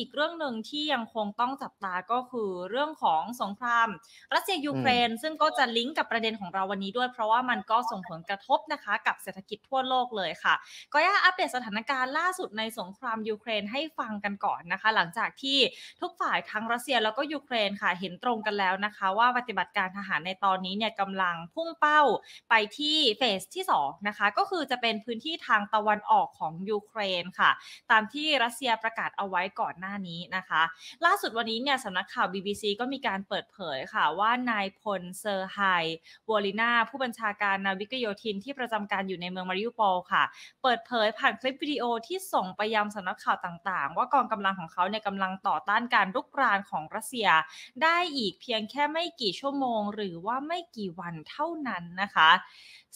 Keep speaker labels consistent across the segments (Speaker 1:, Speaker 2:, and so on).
Speaker 1: อีกเรื่องหนึ่งที่ยังคงต้องจับตา ก็คือเรื่องของสงครามรัสเซียยูเครนซึ่งก็จะลิงก์กับประเด็นของเราวันนี้ด้วย เพราะว่ามันก็ส่งผลกระทบนะคะกับเศรษฐกิจทั่วโลกเลยค่ะ ก็อยากอัปเดตสถานการณ์ล่าสุดในสงครามยูเครนให้ฟังกันก่อนนะคะ หลังจากที่ทุกฝ่ายทั้งรัสเซียแล้วก็ยูเครนค่ะ เห็นตรงกันแล้วนะคะ ว่าปฏิบัติการทหารในตอนนี้เนี่ยกำลังพุ่งเป้าไปที่เฟสที่2นะคะก็คือจะเป็นพื้นที่ทางตะวันออกของยูเครนค่ะ ตามที่รัสเซียประกาศเอาไว้ก่อนหน้าน้านี้นะคะล่าสุดวันนี้เนี่ยสำนักข่าว BBC ก็มีการเปิดเผยค่ะว่านายพลเซอร์ไฮวอลิน่า ผู้บัญชาการนาวิกโยธินที่ประจำการอยู่ในเมืองมาริวโปลค่ะเปิดเผยผ่านคลิปวิดีโอที่ส่งไปยังสำนักข่าวต่าง ๆ ว่ากองกำลังของเขาเนี่ยกำลังต่อต้านการรุกรานของรัสเซีย ได้อีกเพียงแค่ไม่กี่ชั่วโมงหรือว่าไม่กี่วันเท่านั้นนะคะ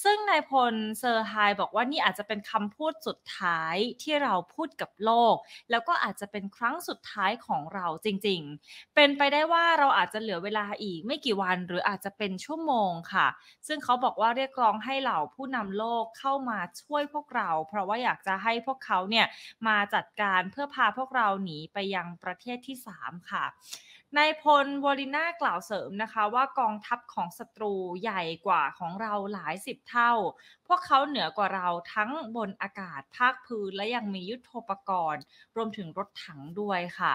Speaker 1: ซึ่งนายพลเซอร์ไฮบอกว่านี่อาจจะเป็นคำพูดสุดท้ายที่เราพูดกับโลก แล้วก็อาจจะเป็นครั้ง้งสุดท้ายของเราจริง ๆ เป็นไปได้ว่าเราอาจจะเหลือเวลาอีกไม่กี่วัน หรืออาจจะเป็นชั่วโมงค่ะ ซึ่งเขาบอกว่าเรียกร้องให้เหล่าผู้นำโลกเข้ามาช่วยพวกเรา เพราะว่าอยากจะให้พวกเขาเนี่ยมาจัดการเพื่อพาพวกเราหนีไปยังประเทศที่ 3 ค่ะนายพล วอลิน่ากล่าวเสริมนะคะว่ากองทัพของศัตรูใหญ่กว่าของเราหลายสิบเท่าพวกเขาเหนือกว่าเราทั้งบนอากาศภาคพื้น และยังมียุทโธปกรณ์ รวมถึงรถถังด้วยค่ะ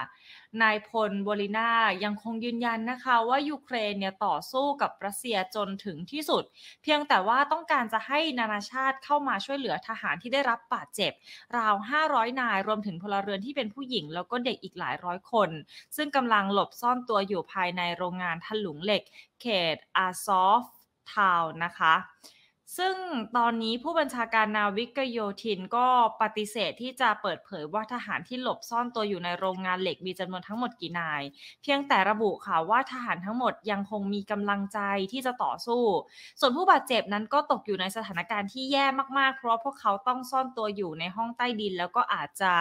Speaker 1: นายพลบรินายังคงยืนยันนะคะว่า ยูเครนเนี่ยต่อสู้กับรัสเซียจนถึงที่สุด เพียงแต่ว่าต้องการจะให้นานาชาติเข้ามาช่วยเหลือทหารที่ได้รับบาดเจ็บ ราว 500 นายรวมถึงพลเรือนที่เป็นผู้หญิงแล้วก็เด็กอีกหลายร้อยคนซึ่งกำลังหลบซ่อนตัวอยู่ภายในโรงงานถลุงเหล็ก เขตอาซอฟทาวนะคะซึ่งตอนนี้ผู้บัญชาการนาวิกโยธินก็ปฏิเสธที่จะเปิดเผยว่าทหารที่หลบซ่อนตัวอยู่ในโรงงานเหล็กมีจำนวนทั้งหมดกี่นาย เพียงแต่ระบุค่ะว่าทหารทั้งหมดยังคงมีกำลังใจที่จะต่อสู้ ส่วนผู้บาดเจ็บนั้นก็ตกอยู่ในสถานการณ์ที่แย่มากๆ เพราะพวกเขาต้องซ่อนตัวอยู่ในห้องใต้ดิน แล้วก็อาจจะ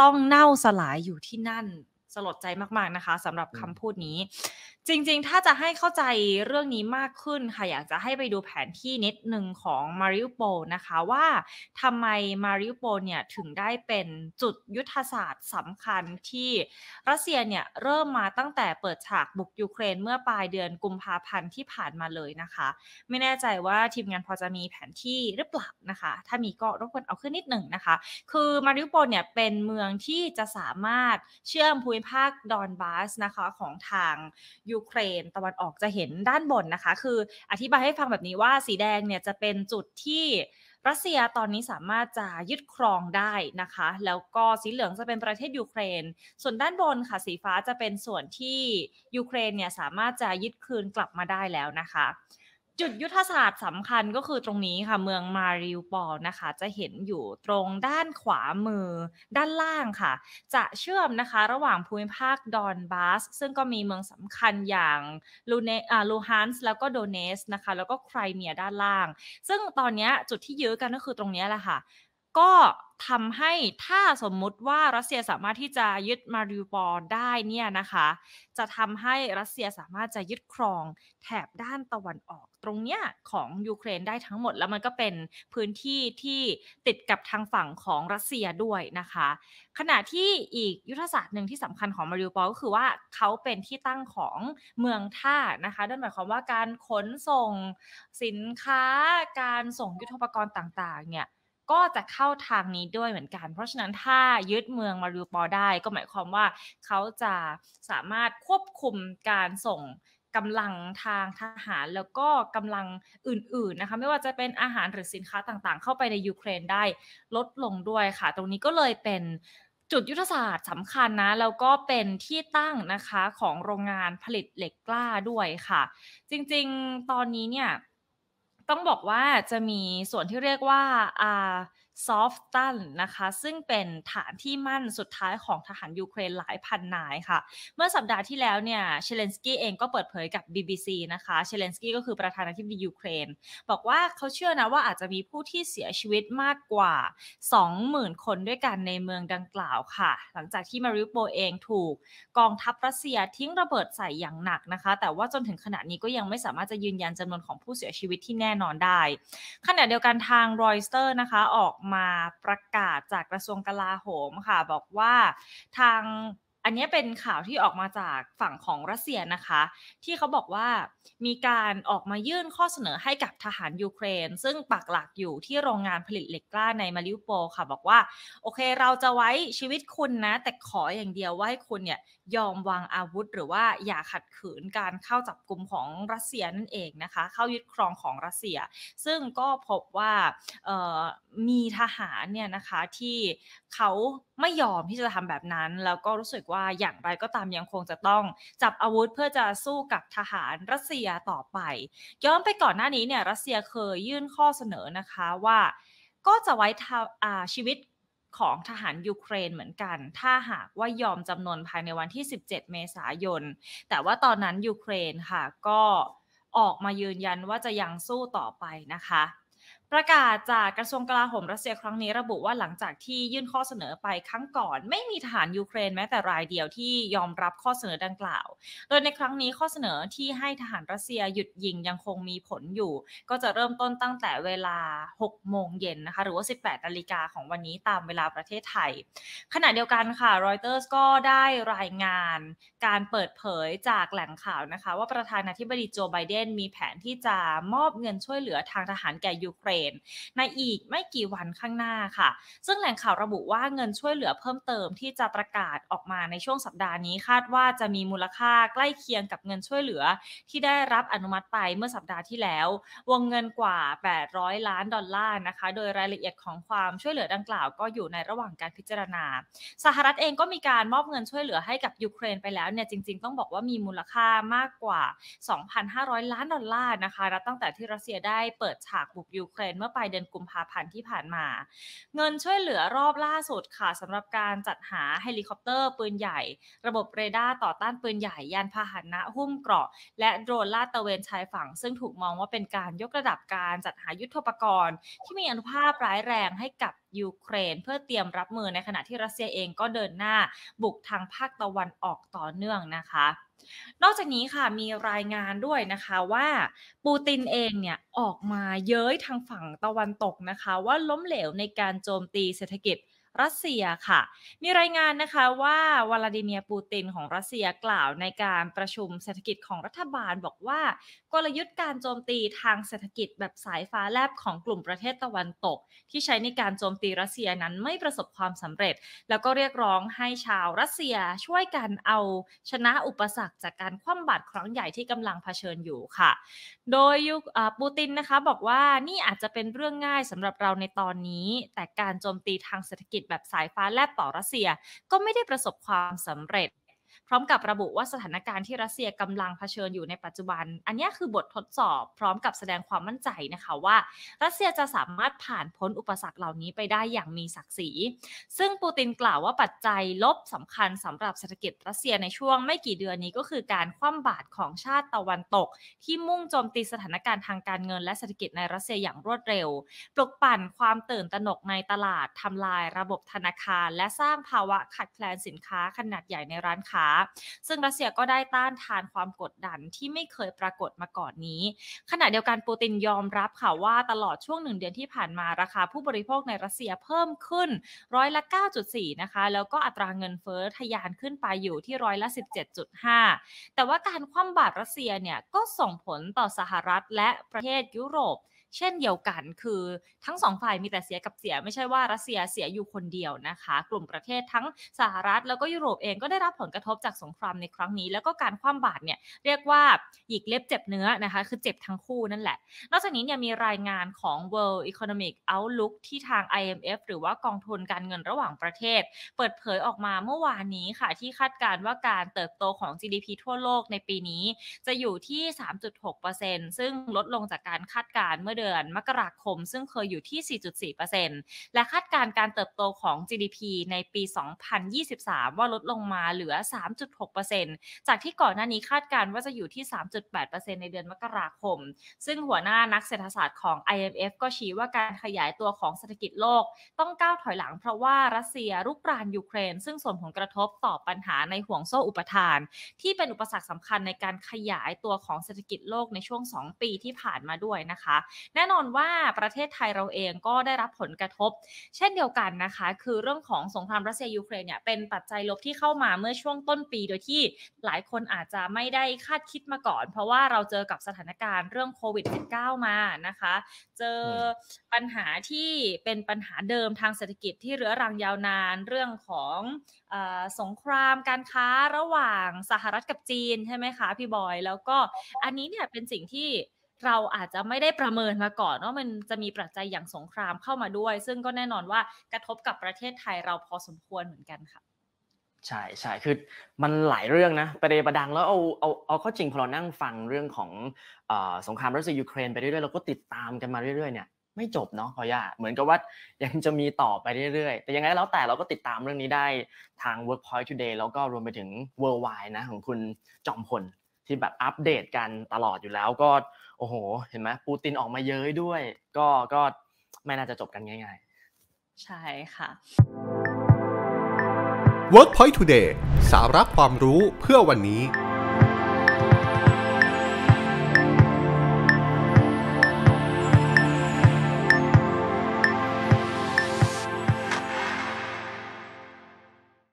Speaker 1: ต้องเน่าสลายอยู่ที่นั่น สลดใจมากๆนะคะสำหรับคำพูดนี้จริงๆ ถ้าจะให้เข้าใจเรื่องนี้มากขึ้นค่ะ อยากจะให้ไปดูแผนที่นิดหนึ่งของมาริอุโปนะคะว่าทำไมมาริอุโปเนี่ยถึงได้เป็นจุดยุทธศาสตร์สำคัญที่รัสเซียเนี่ย เริ่มมาตั้งแต่เปิดฉากบุกยูเครนเมื่อปลายเดือนกุมภาพันธ์ที่ผ่านมาเลยนะคะ ไม่แน่ใจว่าทีมงานพอจะมีแผนที่หรือเปล่านะคะ ถ้ามีก็รบกวนเอาขึ้นนิดหนึ่งนะคะคือมาริอุโปเนี่ยเป็นเมืองที่จะสามารถเชื่อมภูมิภาคดอนบาสนะคะของทางยูเครนตะวันออกจะเห็นด้านบนนะคะ คืออธิบายให้ฟังแบบนี้ว่าสีแดงเนี่ยจะเป็นจุดที่รัสเซียตอนนี้สามารถจะยึดครองได้นะคะ แล้วก็สีเหลืองจะเป็นประเทศยูเครน ส่วนด้านบนค่ะสีฟ้าจะเป็นส่วนที่ยูเครนเนี่ยสามารถจะยึดคืนกลับมาได้แล้วนะคะจุดยุทธศาสตร์สำคัญก็คือตรงนี้ค่ะเมืองมาริวปอลนะคะจะเห็นอยู่ตรงด้านขวามือด้านล่างค่ะ จะเชื่อมนะคะ ระหว่างภูมิภาคดอนบาสซึ่งก็มีเมืองสำคัญอย่างลูเนลูฮันส์แล้วก็โดเนสนะคะ แล้วก็ไครเมียด้านล่าง ซึ่งตอนนี้จุดที่ยื้อกันก็คือตรงนี้แหละค่ะก็ทำให้ถ้าสมมุติว่ารัสเซียสามารถที่จะยึดมาริวปอลได้เนี่ยนะคะ จะทำให้รัสเซียสามารถจะยึดครองแถบด้านตะวันออกตรงเนี้ยของยูเครนได้ทั้งหมด แล้วมันก็เป็นพื้นที่ที่ติดกับทางฝั่งของรัสเซียด้วยนะคะ ขณะที่อีกยุทธศาสตร์หนึ่งที่สำคัญของมาริวปอลก็คือว่าเขาเป็นที่ตั้งของเมืองท่านะคะนั่นหมายความว่าการขนส่งสินค้า การส่งยุทธปกรณ์ต่างๆเนี่ยก็จะเข้าทางนี้ด้วยเหมือนกัน เพราะฉะนั้นถ้ายึดเมืองมารูปอได้ก็หมายความว่าเขาจะสามารถควบคุมการส่งกำลังทางทหารแล้วก็กำลังอื่นๆนะคะ ไม่ว่าจะเป็นอาหารหรือสินค้าต่างๆเข้าไปในยูเครนได้ลดลงด้วยค่ะ ตรงนี้ก็เลยเป็นจุดยุทธศาสตร์สำคัญนะ แล้วก็เป็นที่ตั้งนะคะของโรงงานผลิตเหล็กกล้าด้วยค่ะ จริง ๆตอนนี้เนี่ยต้องบอกว่าจะมีส่วนที่เรียกว่าอ่าซอฟตันนะคะ ซึ่งเป็นฐานที่มั่นสุดท้ายของทหารยูเครนหลายพันนายค่ะ เมื่อสัปดาห์ที่แล้วเนี่ย เชเลนสกี้เองก็เปิดเผยกับ BBC นะคะ เชเลนสกี้ก็คือประธานาธิบดียูเครนบอกว่าเขาเชื่อนะว่าอาจจะมีผู้ที่เสียชีวิตมากกว่า 20,000 คนด้วยกันในเมืองดังกล่าวค่ะ หลังจากที่มาริโปเองถูกกองทัพรัสเซียทิ้งระเบิดใส่อย่างหนักนะคะ แต่ว่าจนถึงขณะนี้ก็ยังไม่สามารถจะยืนยันจำนวนของผู้เสียชีวิตที่แน่นอนได้ขณะเดียวกันทางรอยสเตอร์นะคะออกมาประกาศจากกระทรวงกลาโหมค่ะ บอกว่าทางอันนี้เป็นข่าวที่ออกมาจากฝั่งของรัสเซียนะคะ ที่เขาบอกว่ามีการออกมายื่นข้อเสนอให้กับทหารยูเครน ซึ่งปักหลักอยู่ที่โรงงานผลิตเหล็กกล้าในมาริวโปค่ะบอกว่าโอเคเราจะไว้ชีวิตคุณนะ แต่ขออย่างเดียวว่าให้คุณเนี่ยยอมวางอาวุธหรือว่าอย่าขัดขืนการเข้าจับกลุ่มของรัสเซียนั่นเองนะคะเข้ายึดครองของรัสเซีย ซึ่งก็พบว่ามีทหารเนี่ยนะคะที่เขาไม่ยอมที่จะทำแบบนั้น แล้วก็รู้สึกว่าอย่างไรก็ตามยังคงจะต้องจับอาวุธเพื่อจะสู้กับทหารรัสเซียต่อไป ย้อนไปก่อนหน้านี้เนี่ย รัสเซียเคยยื่นข้อเสนอนะคะว่าก็จะไว้ชีวิตของทหารยูเครนเหมือนกัน ถ้าหากว่ายอมจำนวนภายในวันที่ 17 เมษายนแต่ว่าตอนนั้นยูเครนค่ะก็ออกมายืนยันว่าจะยังสู้ต่อไปนะคะประกาศจากกระทรวงกลาโหมรัสเซียครั้งนี้ระบุว่าหลังจากที่ยื่นข้อเสนอไปครั้งก่อนไม่มีทหารยูเครนแม้แต่รายเดียวที่ยอมรับข้อเสนอดังกล่าว โดยในครั้งนี้ข้อเสนอที่ให้ทหารรัสเซียหยุดยิงยังคงมีผลอยู่ ก็จะเริ่มต้นตั้งแต่เวลา6โมงเย็นนะคะหรือว่า 18นาฬิกาของวันนี้ตามเวลาประเทศไทย ขณะเดียวกันค่ะรอยเตอร์สก็ได้รายงาน การเปิดเผยจากแหล่งข่าวนะคะว่าประธานาธิบดีโจไบเดนมีแผนที่จะมอบเงินช่วยเหลือทางทหารแก่ยูเครน1ในอีกไม่กี่วันข้างหน้าค่ะ ซึ่งแหล่งข่าวระบุว่าเงินช่วยเหลือเพิ่มเติมที่จะประกาศออกมาในช่วงสัปดาห์นี้ คาดว่าจะมีมูลค่าใกล้เคียงกับเงินช่วยเหลือที่ได้รับอนุมัติไปเมื่อสัปดาห์ที่แล้ว วงเงินกว่า 800 ล้านดอลลาร์นะคะ โดยรายละเอียดของความช่วยเหลือดังกล่าวก็อยู่ในระหว่างการพิจารณา สหรัฐเองก็มีการมอบเงินช่วยเหลือให้กับยูเครนไปแล้วเนี่ยจริง ๆต้องบอกว่ามีมูลค่ามากกว่า 2,500 ล้านดอลลาร์นะคะนตั้งแต่ที่รัสเซียได้เปิดฉากบุกยูเครนนเมื่อปลายเดือนกุมภาพันธ์ที่ผ่านมา เงินช่วยเหลือรอบล่าสุดค่ะสำหรับการจัดหาเฮลิคอปเตอร์ปืนใหญ่ ระบบเรดาร์ต่อต้านปืนใหญ่ ยานพาหนะหุ้มเกราะ และโดรนลาดตระเวนชายฝั่ง ซึ่งถูกมองว่าเป็นการยกระดับการจัดหายุทธปกรณ์ ที่มีอนุภาพร้ายแรงให้กับยูเครน เพื่อเตรียมรับมือในขณะที่รัสเซียเองก็เดินหน้าบุกทางภาคตะวันออกต่อเนื่องนะคะนอกจากนี้ค่ะมีรายงานด้วยนะคะว่าปูตินเองเนี่ยออกมาเย้ยทางฝั่งตะวันตกนะคะว่าล้มเหลวในการโจมตีเศรษฐกิจรัสเซียค่ะ มีรายงานนะคะว่า วลาดิเมียร์ปูตินของรัสเซียกล่าวในการประชุมเศรษฐกิจของรัฐบาล บอกว่า กลยุทธ์การโจมตีทางเศรษฐกิจ แบบสายฟ้าแลบของกลุ่มประเทศตะวันตก ที่ใช้ในการโจมตีรัสเซียนั้นไม่ประสบความสำเร็จ แล้วก็เรียกร้องให้ชาวรัสเซียช่วยกันเอาชนะอุปสรรค จากการคว่ำบาตรครั้งใหญ่ที่กำลังเผชิญอยู่ค่ะ โดยยุคปูตินนะคะบอกว่านี่อาจจะเป็นเรื่องง่ายสำหรับเราในตอนนี้ แต่การโจมตีทางเศรษฐกิจแบบสายฟ้าแลบต่อรัสเซียก็ไม่ได้ประสบความสำเร็จพร้อมกับระบุว่าสถานการณ์ที่รัสเซียกำลังเผชิญอยู่ในปัจจุบัน อันนี้คือบททดสอบพร้อมกับแสดงความมั่นใจนะคะว่า รัสเซียจะสามารถผ่านพ้นอุปสรรคเหล่านี้ไปได้อย่างมีศักดิ์ศรี ซึ่งปูตินกล่าวว่าปัจจัยลบสำคัญสำหรับเศรษฐกิจรัสเซียในช่วงไม่กี่เดือนนี้ก็คือการคว่ำบาตรของชาติตะวันตก ที่มุ่งโจมตีสถานการณ์ทางการเงินและเศรษฐกิจในรัสเซียอย่างรวดเร็ว ปลุกปั่นความตื่นตระหนกในตลาดทำลายระบบธนาคาร และสร้างภาวะขาดแคลนสินค้าขนาดใหญ่ในร้านค้าซึ่งรัสเซียก็ได้ต้านทานความกดดันที่ไม่เคยปรากฏมาก่อนนี้ ขณะเดียวกันปูตินยอมรับค่ะว่าตลอดช่วงหนึ่งเดือนที่ผ่านมา ราคาผู้บริโภคในรัสเซียเพิ่มขึ้นร้อยละ 9.4 นะคะแล้วก็อัตราเงินเฟ้อทะยานขึ้นไปอยู่ที่ร้อยละ 17.5 แต่ว่าการคว่ำบาตรรัสเซียเนี่ยก็ส่งผลต่อสหรัฐและประเทศยุโรปเช่นเดียวกันคือทั้งสองฝ่ายมีแต่เสียกับเสียไม่ใช่ว่ารัสเซียเสียอยู่คนเดียวนะคะ กลุ่มประเทศทั้งสหรัฐ แล้วก็ยุโรปเองก็ได้รับผลกระทบจากสงครามในครั้งนี้ แล้วก็การคว่ำบาตรเนี่ย เรียกว่าหยิกเล็บเจ็บเนื้อนะคะ คือเจ็บทั้งคู่นั่นแหละ นอกจากนี้เนี่ยมีรายงานของ World Economic Outlook ที่ทาง IMF หรือว่ากองทุนการเงินระหว่างประเทศ เปิดเผยออกมาเมื่อวานนี้ค่ะ ที่คาดการณ์ว่าการเติบโตของ GDP ทั่วโลกในปีนี้ จะอยู่ที่ 3.6%ซึ่งลดลงจากการคาดการณ์เมื่อเดือนมกราคมซึ่งเคยอยู่ที่ 4.4%และคาดการณ์การเติบโตของ GDP ในปี 2023 ว่าลดลงมาเหลือ 3.6%จากที่ก่อนหน้านี้คาดการณ์ว่าจะอยู่ที่ 3.8%ในเดือนมกราคม ซึ่งหัวหน้านักเศรษฐศาสตร์ของ IMF ก็ชี้ว่าการขยายตัวของเศรษฐกิจโลก ต้องก้าวถอยหลังเพราะว่า รัสเซียรุกรานยูเครนซึ่งส่งผลกระทบต่อปัญหาในห่วงโซ่อุปทาน ที่เป็นอุปสรรคสำคัญในการขยายตัวของเศรษฐกิจโลกในช่วง 2 ปีที่ผ่านมาด้วยนะคะแน่นอนว่าประเทศไทยเราเองก็ได้รับผลกระทบ เช่นเดียวกันนะคะ คือเรื่องของสงครามรัสเซียยูเครนเนี่ยเป็นปัจจัยลบที่เข้ามาเมื่อช่วงต้นปีโดยที่หลายคนอาจจะไม่ได้คาดคิดมาก่อน เพราะว่าเราเจอกับสถานการณ์เรื่องโควิด -19 มานะคะ เจอปัญหาที่เป็นปัญหาเดิมทางเศรษฐกิจที่เรื้อรังยาวนาน เรื่องของสงครามการค้าระหว่างสหรัฐกับจีนใช่ไหมคะพี่บอยแล้วก็อันนี้เนี่ยเป็นสิ่งที่เราอาจจะไม่ได้ประเมินมาก่อนว่ามันจะมีปัจจัยอย่างสงครามเข้ามาด้วย ซึ่งก็แน่นอนว่ากระทบกับประเทศไทยเราพอสมควรเหมือนกันค่ะใช่ใช่คือมันหลายเรื่องนะประเดประดังแล้วเอาเอาเอาข้อจริงพอเรานั่งฟังเรื่องของสงครามรัสเซียยูเครนไปเรื่อยๆเราก็ติดตามกันมาเรื่อยๆเนี่ยไม่จบเนาะพอย่าเหมือนกับว่ายังจะมีต่อไปเรื่อยๆ แต่ยังไงแล้วแต่เราก็ติดตามเรื่องนี้ได้ทาง Workpoint Today แล้วก็รวมไปถึง Worldwide นะของคุณจอมพลที่แบบอัปเดตกันตลอดอยู่แล้วก็ โอ้โห เห็นไหมปูตินออกมาเย้ยด้วย ก็ก็ไม่น่าจะจบกันง่ายๆใช่ค่ะ Workpoint Today สาระความรู้เพื่อวันนี้